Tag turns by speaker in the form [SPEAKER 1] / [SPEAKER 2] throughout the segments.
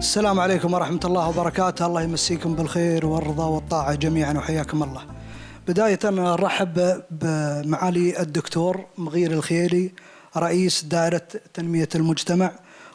[SPEAKER 1] السلام عليكم ورحمة الله وبركاته الله يمسيكم بالخير والرضا والطاعة جميعا وحياكم الله بداية أرحب بمعالي الدكتور مغير الخيلي رئيس دائرة تنمية المجتمع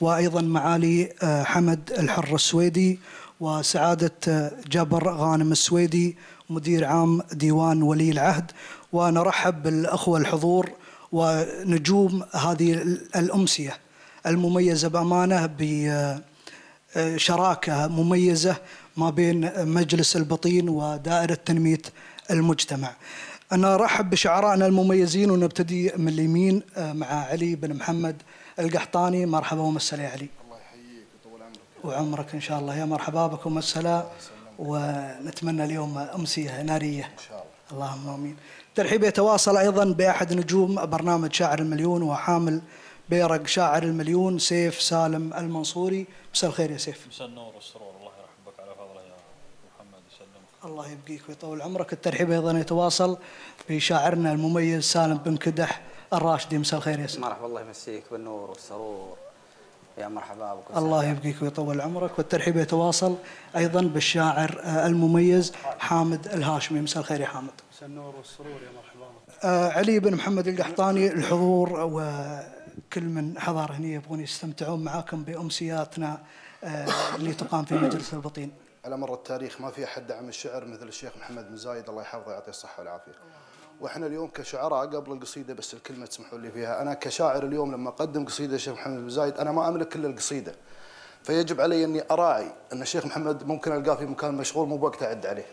[SPEAKER 1] وأيضا معالي آه، حمد الحر السويدي وسعادة آه، جبر غانم السويدي مدير عام ديوان ولي العهد ونرحب بالأخوة الحضور ونجوم هذه الأمسية المميزة بأمانة آه، شراكه مميزه ما بين مجلس البطين ودائره تنميه المجتمع. انا ارحب بشعرائنا المميزين ونبتدي من اليمين آه، مع علي بن محمد القحطاني مرحبا ومسهلا يا علي. الله يحييك ويطول عمرك. وعمرك ان شاء الله يا مرحبا بك ومسهلا ونتمنى اليوم امسيه ناريه. ان شاء الله. اللهم امين. ترحيب يتواصل ايضا باحد نجوم برنامج شاعر المليون وحامل بيرق شاعر المليون سيف سالم المنصوري مساء الخير يا سيف مساء النور والسرور الله يرحم بك على فضله يا محمد يسلمك الله يبقيك ويطول عمرك الترحيب ايضا يتواصل بشاعرنا المميز سالم بن كدح الراشدي مساء الخير يا سيف مرحبا
[SPEAKER 2] الله يمسيك بالنور
[SPEAKER 1] والسرور يا مرحبا بك الله يبقيك ويطول عمرك والترحيب يتواصل ايضا بالشاعر آه، المميز حامد الهاشمي مساء الخير يا حامد مساء النور والسرور يا مرحبا آه، علي بن محمد القحطاني الحضور و كل من حضر هنا يبغون يستمتعون معاكم بامسياتنا آه، اللي تقام في مجلس البطين.
[SPEAKER 3] على مر التاريخ ما في احد دعم الشعر مثل الشيخ محمد بن زايد الله يحفظه يعطيه الصحه والعافيه. واحنا اليوم كشعراء قبل القصيده بس الكلمه تسمحوا لي فيها، انا كشاعر اليوم لما اقدم قصيده الشيخ محمد بن زايد انا ما املك الا القصيده. فيجب علي اني اراعي ان الشيخ محمد ممكن القاه في مكان مشغول مو بوقت اعد عليه.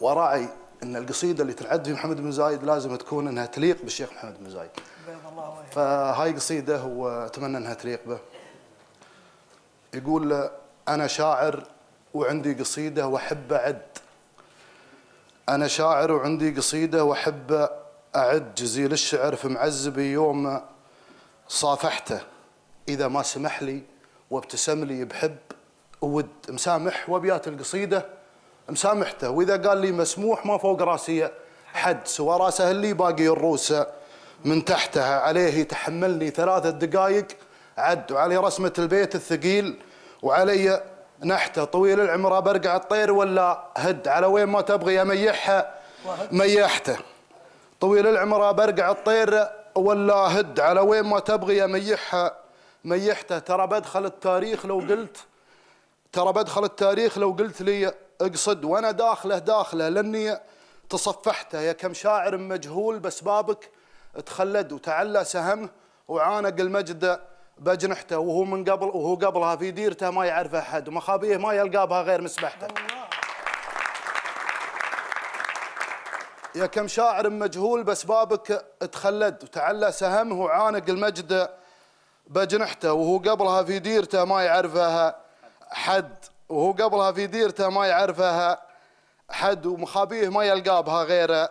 [SPEAKER 3] واراعي ان القصيده اللي تنعد في محمد بن زايد لازم تكون انها تليق بالشيخ محمد بن زايد. فهاي قصيده واتمنى انها تليق به يقول انا شاعر وعندي قصيده واحب اعد انا شاعر وعندي قصيده واحب اعد جزيل الشعر في معزبي يوم صافحته اذا ما سمح لي وابتسم لي بحب وود مسامح وابيات القصيده مسامحته واذا قال لي مسموح ما فوق راسي حد سوى راسه اللي باقي الروسه من تحتها عليه يتحملني ثلاثة دقائق عد وعلي رسمة البيت الثقيل وعلي نحته طويل العمر برقع الطير ولا هد على وين ما تبغي اميحها ميحته طويل العمر برقع الطير ولا هد على وين ما تبغي اميحها ميحته ترى بدخل التاريخ لو قلت ترى بدخل التاريخ لو قلت لي اقصد وانا داخله داخله لاني تصفحته يا كم شاعر مجهول بس بابك تخلد وتعلى سهم وعانق المجد بجنحته وهو من قبل وهو قبلها في ديرته ما يعرف احد ومخابيه ما يلقى بها غير مسبحته يا كم شاعر مجهول باسبابك تخلد وتعلى سهمه وعانق المجد بجنحته وهو قبلها في ديرته ما يعرفها حد وهو قبلها في ديرته ما يعرفها حد ومخابيه ما يلقى بها غير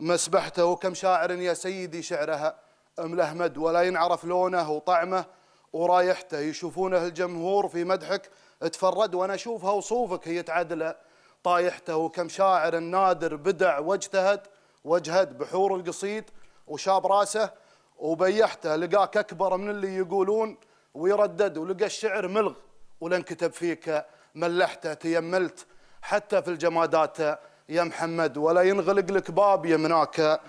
[SPEAKER 3] مسبحته وكم شاعر يا سيدي شعرها أم مد ولا ينعرف لونه وطعمه ورايحته يشوفونه الجمهور في مدحك اتفرد وأنا أشوفها وصوفك هي تعدله طايحته وكم شاعر نادر بدع واجتهد واجهد بحور القصيد وشاب راسه وبيحته لقاك أكبر من اللي يقولون ويردد ولقى الشعر ملغ ولا انكتب فيك ملحته تيملت حتى في الجمادات يا محمد ولا ينغلق لك باب يمناك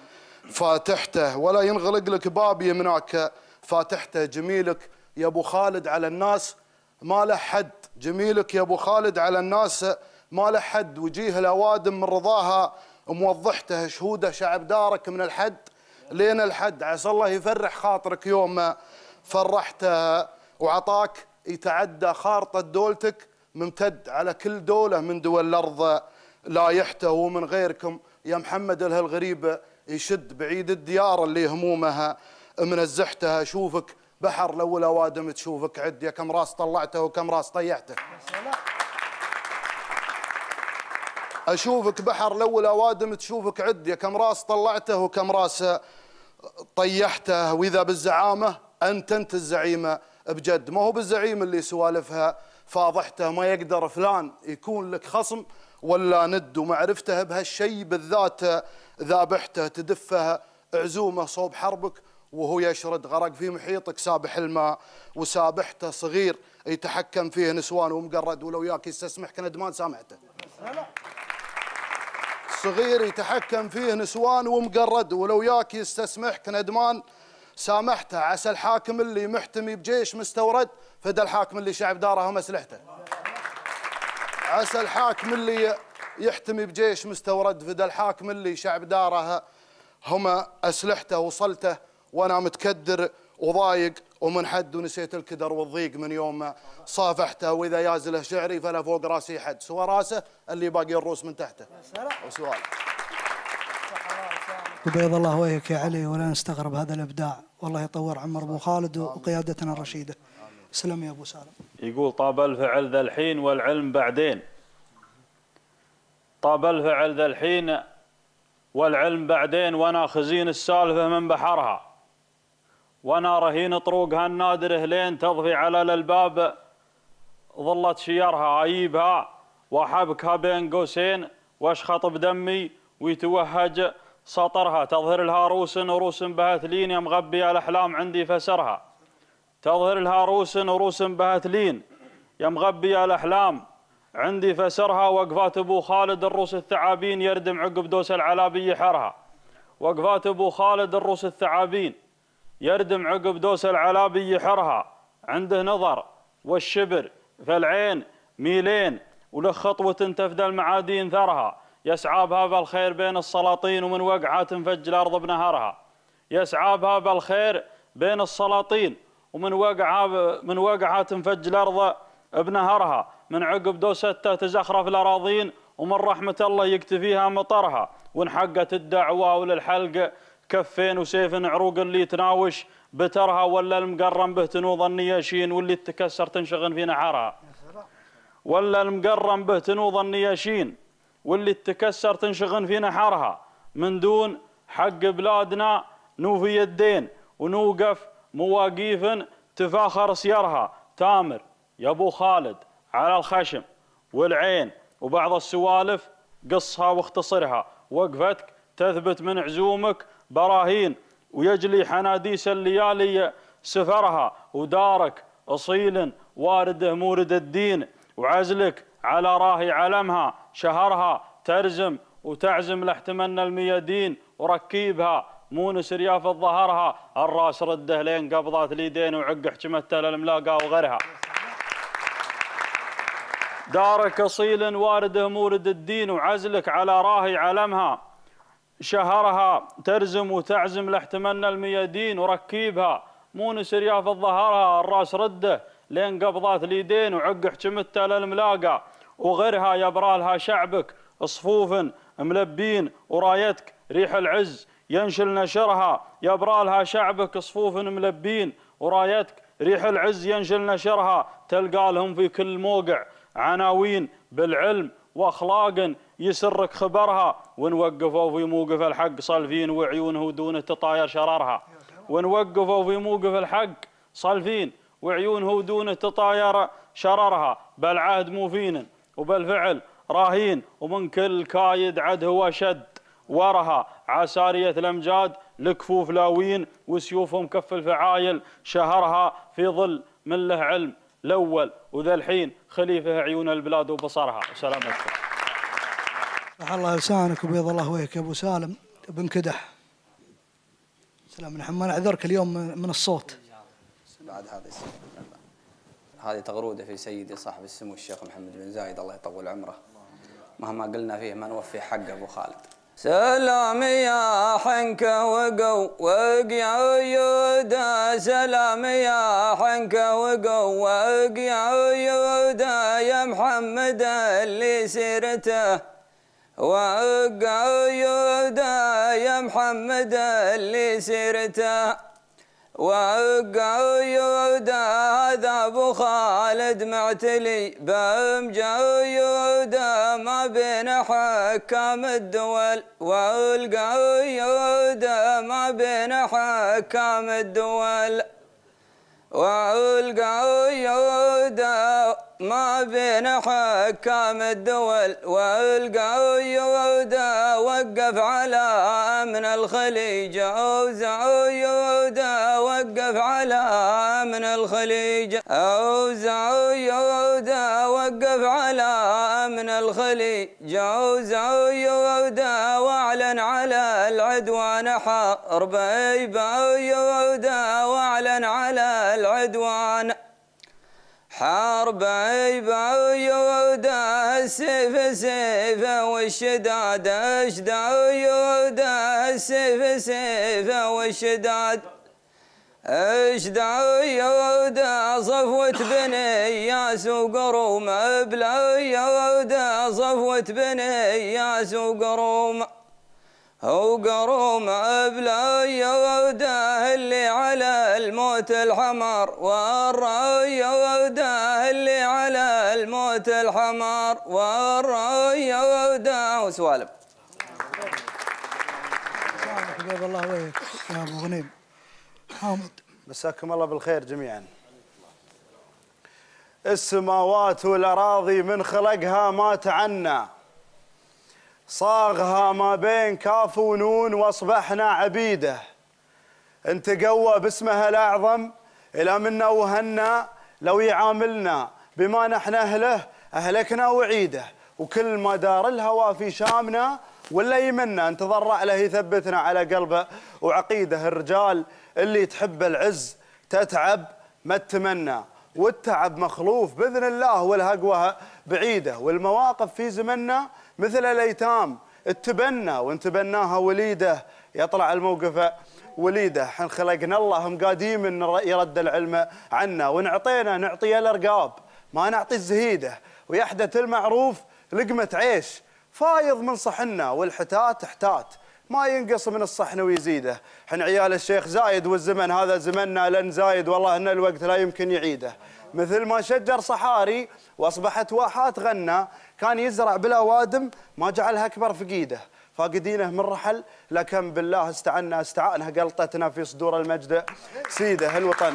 [SPEAKER 3] فاتحته ولا ينغلق لك باب يمناك فاتحته جميلك يا ابو خالد على الناس ما له حد جميلك يا ابو خالد على الناس ما له حد وجيه الاوادم من رضاها موضحته شهوده شعب دارك من الحد لين الحد عسى الله يفرح خاطرك يوم فرحته وعطاك يتعدى خارطه دولتك ممتد على كل دوله من دول الارض لا يحتو من غيركم يا محمد الهالغريبة يشد بعيد الديار اللي همومها منزحتها شوفك بحر لو الاوادم تشوفك عد يا كم راس طلعته وكم راس طيحته اشوفك بحر لو الاوادم تشوفك عد يا كم راس طلعته وكم راس طيحته واذا بالزعامه انت انت الزعيمه بجد ما هو بالزعيم اللي سوالفها فاضحته ما يقدر فلان يكون لك خصم ولا ند ومعرفته بهالشيء بالذات ذابحته تدفه عزومه صوب حربك وهو يشرد غرق في محيطك سابح الماء وسابحته صغير يتحكم فيه نسوان ومقرد ولو ياك يستسمحك ندمان سامحته صغير يتحكم فيه نسوان ومقرد ولو ياك يستسمحك ندمان سامحته عسى الحاكم اللي محتمي بجيش مستورد فدى الحاكم اللي شعب داره ومسلحته اسلحته عسى الحاكم اللي يحتمي بجيش مستورد فدى الحاكم اللي شعب داره هما أسلحته وصلته وأنا متكدر وضايق ومنحد ونسيت الكدر والضيق من يوم ما صافحته واذا يازله شعري فلا فوق راسي حد سوى راسه اللي باقي الروس من تحته وسؤال
[SPEAKER 1] وبيض الله وجهك يا علي ولا نستغرب هذا الابداع والله يطور عمر ابو خالد وقيادتنا الرشيده سلم يا أبو سالم
[SPEAKER 4] يقول طاب الفعل ذا الحين والعلم بعدين طاب الفعل ذا الحين والعلم بعدين وانا خزين السالفة من بحرها وانا رهين طروقها النادره لين تضفي على الباب ظلت شيارها عيبها وحبكها بين قوسين واشخط بدمي ويتوهج سطرها تظهر لها روس روس بهتلين يا مغبي الاحلام عندي فسرها تظهر لها روس وروس بهتلين يا مغبي الأحلام عندي فسرها وقفات أبو خالد الروس الثعابين يردم عقب دوس العلابي حرها وقفات أبو خالد الروس الثعابين يردم عقب دوس العلابي حرها عنده نظر والشبر فالعين ميلين وله خطوه تفدى المعادين ثرها يسعى بها بالخير بين السلاطين ومن وقعات تنفج الأرض بنهرها يسعى بها بالخير بين السلاطين ومن وقعها من وقعها تنفج الارض بنهرها من عقب دوسته تزخرف الاراضين ومن رحمه الله يكتفيها مطرها وانحقت الدعوه وللحلق كفين وسيف عروق اللي تناوش بترها ولا المقرم به تنوض النياشين واللي تكسر تنشغن في نحرها ولا المقرم به تنوض النياشين واللي تكسر تنشغن في نحرها من دون حق بلادنا نوفي الدين ونوقف مواقيف تفاخر سيرها تامر يا ابو خالد على الخشم والعين وبعض السوالف قصها واختصرها وقفتك تثبت من عزومك براهين ويجلي حناديس الليالي سفرها ودارك أصيل وارده مورد الدين وعزلك على راهي علمها شهرها ترزم وتعزم لاحتمن الميادين وركيبها مونس رياف ظهرها الراس رده لين قبضات اليدين وعق حجمتها للملاقه وغيرها دارك اصيل وارده مورد الدين وعزلك على راهي علمها شهرها ترزم وتعزم لاحتملنا الميادين وركيبها مونس رياف ظهرها الراس رده لين قبضات اليدين وعق حجمتها للملاقه وغيرها يبرالها شعبك صفوف ملبين ورايتك ريح العز ينشل نشرها يبرالها شعبك صفوف ملبين ورايتك ريح العز ينشل نشرها تلقى لهم في كل موقع عناوين بالعلم واخلاق يسرك خبرها ونوقفوا في موقف الحق صالفين وعيونه دون تطاير شرارها ونوقفوا في موقف الحق صالفين وعيونه دون تطاير شررها بل عهد مو فينا وبالفعل راهين ومن كل كايد عده وشد ورها عسارية الأمجاد لكفوف لاوين وسيوفهم كف الفعايل شهرها في ظل من له علم الأول وذا الحين خليفة عيون البلاد وبصرها وسلام عليكم
[SPEAKER 1] الله لسانك وبيض الله وجهك أبو سالم بن كدح سلام نحن نعذرك اليوم من الصوت
[SPEAKER 4] بعد
[SPEAKER 2] هذا هذه تغرودة في سيدي صاحب السمو الشيخ محمد بن زايد الله يطول عمره مهما قلنا فيه ما نوفي حقه أبو خالد سلام يا حنك وقو وق يودا سلام يا حنك وقو وق يودا يا محمد اللي سيرته وق يودا يا محمد اللي سيرته وقعود هذا ابو خالد معتلي بمجعوا يعود ما بين حكام الدول والقعود ما بين حكام الدول والقى عيودا ما بين حكام الدول والقى عيودا وقف على امن الخليج عوز عيودا وقف على امن الخليج عوز عيودا وقف على امن الخليج عوز عيودا واعلن على العدوان حرب يودا واعلن على العدوان حرب عيب عيود سيف سيف والشداد اشد عيود سيف سيف والشداد اشد عيود صفوة بني ياس وقروم ابلع عيود صفوة بني ياس وقروم وقروم أبلاي يوده اللي على الموت الحمر والرأي يوده اللي على الموت الحمر والرأي يوده وسوالم
[SPEAKER 5] حبيب الله ويك يا أبو غنيم حامد مساكم الله بالخير جميعا السماوات والأراضي من خلقها ما تعنى صاغها ما بين كاف ونون واصبحنا عبيده انت قوى باسمها الاعظم الى منا وهنا لو يعاملنا بما نحن اهله اهلكنا وعيده وكل ما دار الهوى في شامنا ولا يمنا نتضرع له يثبتنا على قلبه وعقيده الرجال اللي تحب العز تتعب ما تتمنى والتعب مخلوف باذن الله والهقوه بعيده والمواقف في زمننا مثل الايتام اتبنى وانتبناها وليده يطلع الموقف وليده حن خلقنا الله مقاديم ان يرد العلم عنا ونعطينا نعطي الارقاب ما نعطي الزهيده ويحدث المعروف لقمه عيش فايض من صحنا والحتات احتات ما ينقص من الصحن ويزيده حن عيال الشيخ زايد والزمن هذا زمننا لن زايد والله ان الوقت لا يمكن يعيده مثل ما شجر صحاري واصبحت واحات غنى كان يزرع بلا وادم ما جعلها اكبر فقيده فاقدينه من رحل لكن بالله استعنا استعانه قلطتنا في صدور المجد سيده الوطن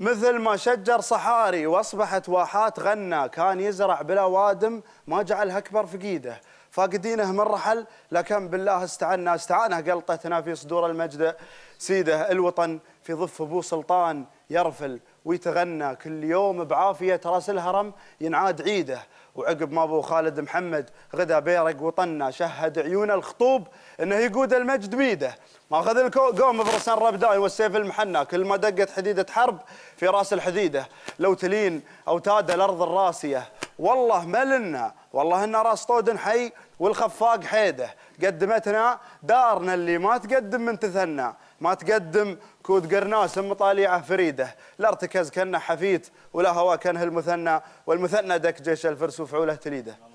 [SPEAKER 5] مثل ما شجر صحاري واصبحت واحات غنى كان يزرع بلا وادم ما جعلها اكبر فقيده فاقدينه من رحل لكن بالله استعنا استعانه قلطتنا في صدور المجد سيده الوطن في ضف ابو سلطان يرفل ويتغنى كل يوم بعافيه راس الهرم ينعاد عيده وعقب ما ابو خالد محمد غدا بيرق وطنا شهد عيون الخطوب انه يقود المجد بيده ماخذ القوم برسن ربداي والسيف المحنى كل ما دقت حديده حرب في راس الحديده لو تلين تاد الارض الراسيه والله ملنا والله ان راس طود حي والخفاق حيده قدمتنا دارنا اللي ما تقدم من تثنى ما تقدم كود قرناس مطاليعه فريده لا ارتكاز كانه حفيت ولا هوا كانه المثنى والمثنى دك جيش الفرس وفعوله تليده